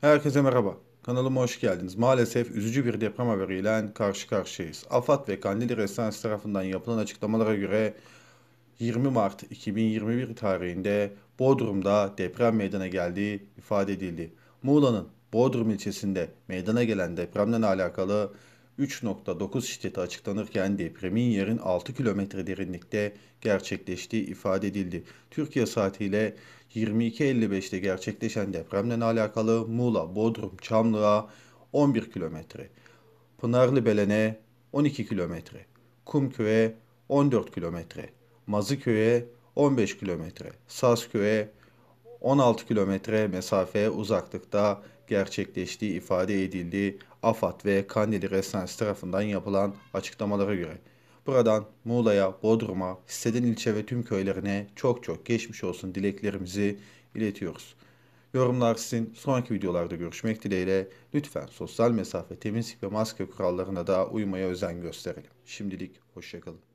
Herkese merhaba. Kanalıma hoş geldiniz. Maalesef üzücü bir deprem haberiyle karşı karşıyayız. AFAD ve Kandili Restanesi tarafından yapılan açıklamalara göre 20 Mart 2021 tarihinde Bodrum'da deprem meydana geldiği ifade edildi. Muğla'nın Bodrum ilçesinde meydana gelen depremden alakalı 3.9 şiddeti açıklanırken depremin yerin 6 kilometre derinlikte gerçekleştiği ifade edildi. Türkiye saatiyle 22.55'te gerçekleşen depremle alakalı Muğla, Bodrum, Çamlığa 11 kilometre, Pınarlı Belen'e 12 kilometre, Kumköy'e 14 kilometre, Mazıköy'e 15 kilometre, Sasköy'e 16 kilometre mesafe uzaklıkta gerçekleştiği ifade edildi AFAD ve Kandili Restanesi tarafından yapılan açıklamalara göre. Buradan Muğla'ya, Bodrum'a, Seden ilçe ve tüm köylerine çok çok geçmiş olsun dileklerimizi iletiyoruz. Yorumlar sizin sonraki videolarda görüşmek dileğiyle lütfen sosyal mesafe, temizlik ve maske kurallarına da uymaya özen gösterelim. Şimdilik hoşçakalın.